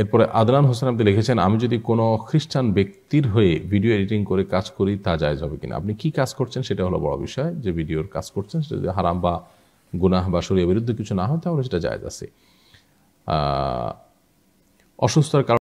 এরপরে আদনান হোসেন আপনি লিখেছেন আমি যদি কোনো খ্রিস্টান ব্যক্তির হয়ে ভিডিও এডিটিং করে কাজ করি তা যায় যাবে কিনা আপনি কি কাজ করছেন সেটা হলো বড় বিষয় যে ভিডিওর কাজ করছেন সেটা যদি হারাম বা গুনাহ বা শরীর বিরুদ্ধে কিছু না হয় তাহলে সেটা যায় আছে অসুস্থতার কারণ